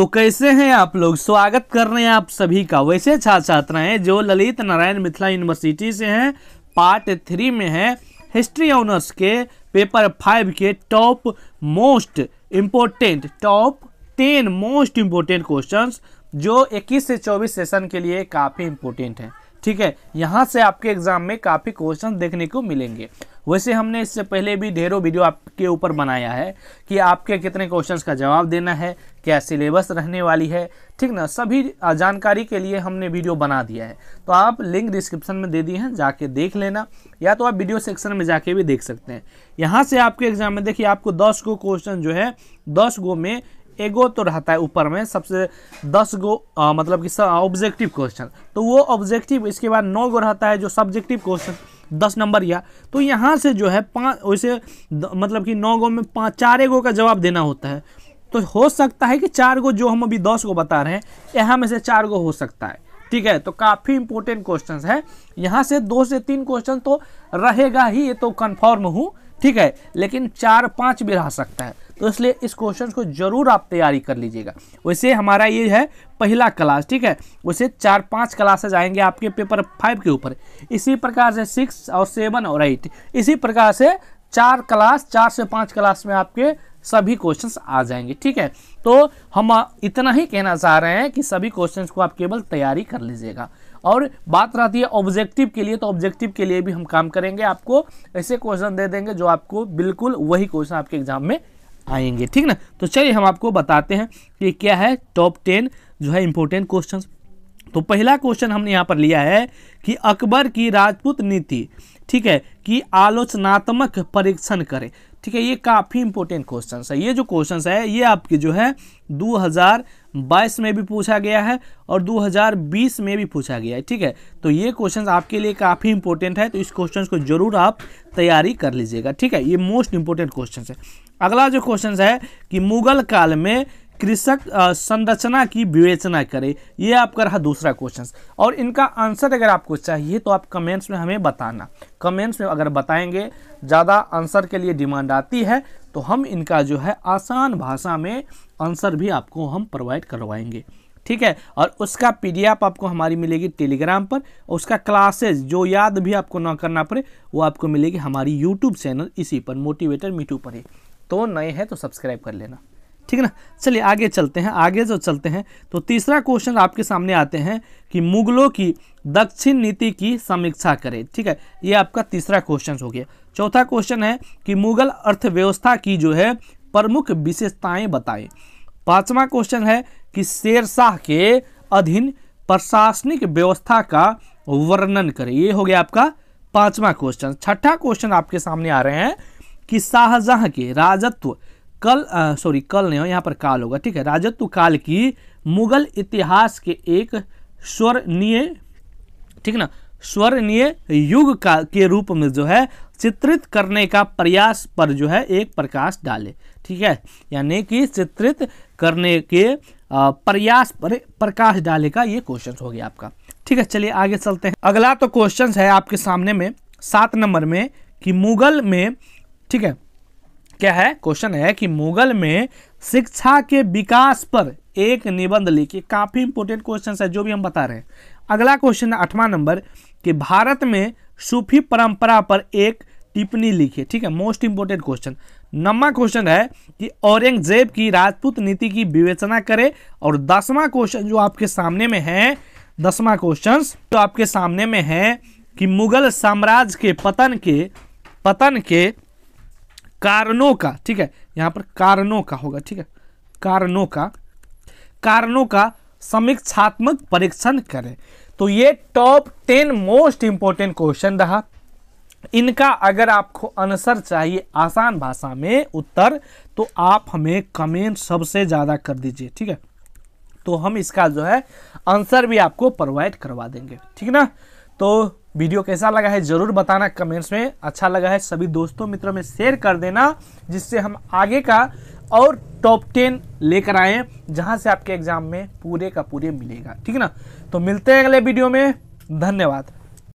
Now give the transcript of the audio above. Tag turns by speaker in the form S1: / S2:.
S1: तो कैसे हैं आप लोग स्वागत कर रहे हैं आप सभी का वैसे छात्र छात्राएं जो ललित नारायण मिथिला यूनिवर्सिटी से हैं पार्ट थ्री में है हिस्ट्री ऑनर्स के पेपर फाइव के top most important top ten most important questions जो 21 से 24 सेशन के लिए काफ़ी इम्पोर्टेंट हैं ठीक है यहाँ से आपके एग्जाम में काफ़ी क्वेश्चन देखने को मिलेंगे वैसे हमने इससे पहले भी ढेरों वीडियो आपके ऊपर बनाया है कि आपके कितने क्वेश्चंस का जवाब देना है क्या सिलेबस रहने वाली है ठीक ना सभी जानकारी के लिए हमने वीडियो बना दिया है तो आप लिंक डिस्क्रिप्शन में दे दिए हैं जाके देख लेना या तो आप वीडियो सेक्शन में जाके भी देख सकते हैं यहाँ से आपके एग्जाम में देखिए आपको दस गो क्वेश्चन जो है दस गो में एगो तो रहता है ऊपर में सबसे दस गो आ, मतलब कि ऑब्जेक्टिव क्वेश्चन तो वो ऑब्जेक्टिव इसके बाद नौ गो रहता है जो सब्जेक्टिव क्वेश्चन दस नंबर या तो यहाँ से जो है पाँच वैसे मतलब कि नौ गो में पाँच चार गो का जवाब देना होता है तो हो सकता है कि चार गो जो हम अभी दस गो बता रहे हैं यहाँ में से चार गो हो सकता है ठीक है तो काफ़ी इंपॉर्टेंट क्वेश्चन है यहाँ से दो से तीन क्वेश्चन तो रहेगा ही ये तो कन्फर्म हूँ ठीक है लेकिन चार पाँच भी रह सकता है तो इसलिए इस क्वेश्चन को जरूर आप तैयारी कर लीजिएगा वैसे हमारा ये है पहला क्लास ठीक है वैसे चार पाँच क्लासेज आएंगे आपके पेपर फाइव के ऊपर इसी प्रकार से सिक्स और सेवन और एट इसी प्रकार से चार क्लास चार से पाँच क्लास में आपके सभी क्वेश्चंस आ जाएंगे ठीक है तो हम इतना ही कहना चाह रहे हैं कि सभी क्वेश्चंस को आप केवल तैयारी कर लीजिएगा और बात रहती है ऑब्जेक्टिव के लिए तो ऑब्जेक्टिव के लिए भी हम काम करेंगे आपको ऐसे क्वेश्चन दे देंगे जो आपको बिल्कुल वही क्वेश्चन आपके एग्जाम में आएंगे ठीक ना तो चलिए हम आपको बताते हैं कि क्या है टॉप टेन जो है इंपॉर्टेंट क्वेश्चन तो पहला क्वेश्चन हमने यहाँ पर लिया है कि अकबर की राजपूत नीति ठीक है कि आलोचनात्मक परीक्षण करें ठीक है ये काफ़ी इंपॉर्टेंट क्वेश्चन है ये जो क्वेश्चन है ये आपके जो है 2022 में भी पूछा गया है और 2020 में भी पूछा गया है ठीक है तो ये क्वेश्चन आपके लिए काफ़ी इंपॉर्टेंट है तो इस क्वेश्चन को जरूर आप तैयारी कर लीजिएगा ठीक है ये मोस्ट इंपॉर्टेंट क्वेश्चन है अगला जो क्वेश्चन है कि मुगल काल में कृषक संरचना की विवेचना करें ये आपका रहा दूसरा क्वेश्चन और इनका आंसर अगर आपको चाहिए तो आप कमेंट्स में हमें बताना कमेंट्स में अगर बताएंगे ज़्यादा आंसर के लिए डिमांड आती है तो हम इनका जो है आसान भाषा में आंसर भी आपको हम प्रोवाइड करवाएंगे ठीक है और उसका पी आपको हमारी मिलेगी टेलीग्राम पर उसका क्लासेज जो याद भी आपको ना करना पड़े वो आपको मिलेगी हमारी यूट्यूब चैनल इसी पर मोटिवेटर मीटू पर ही तो नए हैं तो सब्सक्राइब कर लेना ठीक है ना चलिए आगे चलते हैं आगे जो चलते हैं तो तीसरा क्वेश्चन आपके सामने आते हैं कि मुगलों की दक्षिण नीति की समीक्षा करें ठीक है ये आपका तीसरा क्वेश्चन हो गया चौथा क्वेश्चन है कि मुगल अर्थव्यवस्था की जो है प्रमुख विशेषताएं बताएं पांचवा क्वेश्चन है कि शेरशाह के अधीन प्रशासनिक व्यवस्था का वर्णन करें ये हो गया आपका पांचवा क्वेश्चन छठा क्वेश्चन आपके सामने आ रहे हैं कि शाहजहां के राजत्व कल सॉरी कल नहीं हो यहाँ पर काल होगा ठीक है राजत्व काल की मुगल इतिहास के एक स्वर्णीय ठीक ना स्वर्णीय युग का के रूप में जो है चित्रित करने का प्रयास पर जो है एक प्रकाश डाले ठीक है यानी कि चित्रित करने के प्रयास पर प्रकाश डाले का ये क्वेश्चन हो गया आपका ठीक है चलिए आगे चलते हैं अगला तो क्वेश्चन है आपके सामने में सात नंबर में कि मुगल में ठीक है क्या है क्वेश्चन है कि मुगल में शिक्षा के विकास पर एक निबंध लिखिए काफी इंपोर्टेंट क्वेश्चन है जो भी हम बता रहे हैं अगला क्वेश्चन है आठवां नंबर कि भारत में सूफी परंपरा पर एक टिप्पणी लिखिए ठीक है मोस्ट इंपोर्टेंट क्वेश्चन नवा क्वेश्चन है कि औरंगजेब की राजपूत नीति की विवेचना करें और दसवां क्वेश्चन जो आपके सामने में है दसवां क्वेश्चन जो आपके सामने में है कि मुगल साम्राज्य के पतन के पतन के कारणों का ठीक है यहां पर कारणों का होगा ठीक है कारणों का कारणों का समीक्षात्मक परीक्षण करें तो ये top ten most important question रहा इनका अगर आपको आंसर चाहिए आसान भाषा में उत्तर तो आप हमें कमेंट सबसे ज़्यादा कर दीजिए ठीक है तो हम इसका जो है आंसर भी आपको प्रोवाइड करवा देंगे ठीक ना तो वीडियो कैसा लगा है ज़रूर बताना कमेंट्स में अच्छा लगा है सभी दोस्तों मित्रों में शेयर कर देना जिससे हम आगे का और टॉप टेन लेकर आए जहाँ से आपके एग्ज़ाम में पूरे का पूरे मिलेगा ठीक है ना तो मिलते हैं अगले वीडियो में धन्यवाद